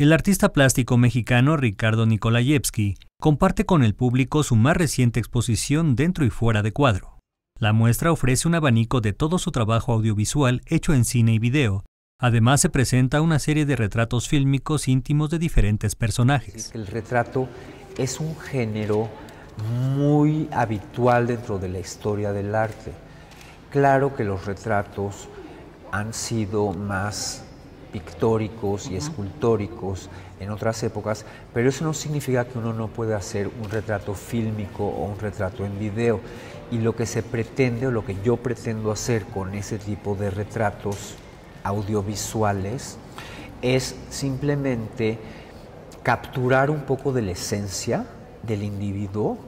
El artista plástico mexicano Ricardo Nikolayevsky comparte con el público su más reciente exposición dentro y fuera de cuadro. La muestra ofrece un abanico de todo su trabajo audiovisual hecho en cine y video. Además se presenta una serie de retratos fílmicos íntimos de diferentes personajes. El retrato es un género muy habitual dentro de la historia del arte. Claro que los retratos han sido más pictóricos y escultóricos en otras épocas, pero eso no significa que uno no pueda hacer un retrato fílmico o un retrato en video. Y lo que se pretende o lo que yo pretendo hacer con ese tipo de retratos audiovisuales es simplemente capturar un poco de la esencia del individuo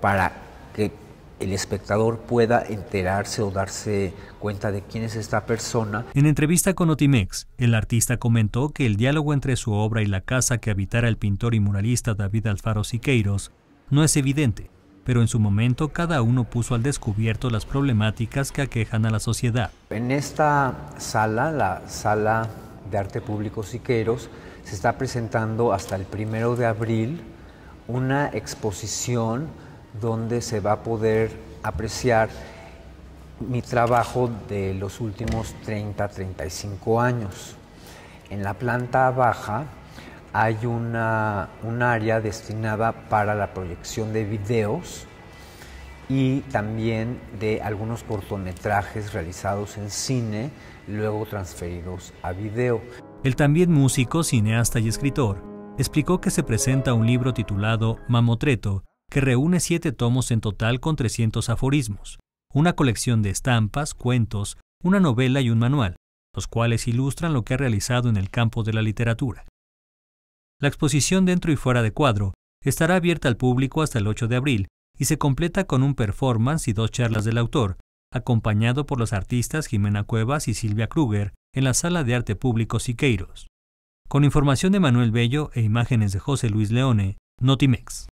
para que el espectador pueda enterarse o darse cuenta de quién es esta persona. En entrevista con Otimex, el artista comentó que el diálogo entre su obra y la casa que habitara el pintor y muralista David Alfaro Siqueiros no es evidente, pero en su momento cada uno puso al descubierto las problemáticas que aquejan a la sociedad. En esta sala, la sala de arte público Siqueiros, se está presentando hasta el primero de abril una exposición donde se va a poder apreciar mi trabajo de los últimos 30, 35 años. En la planta baja hay una, un área destinada para la proyección de videos y también de algunos cortometrajes realizados en cine, luego transferidos a video. El también músico, cineasta y escritor explicó que se presenta un libro titulado Mamotreto, que reúne siete tomos en total con 300 aforismos, una colección de estampas, cuentos, una novela y un manual, los cuales ilustran lo que ha realizado en el campo de la literatura. La exposición dentro y fuera de cuadro estará abierta al público hasta el 8 de abril y se completa con un performance y dos charlas del autor, acompañado por los artistas Jimena Cuevas y Silvia Kruger en la Sala de Arte Público Siqueiros. Con información de Manuel Bello e imágenes de José Luis Leone, Notimex.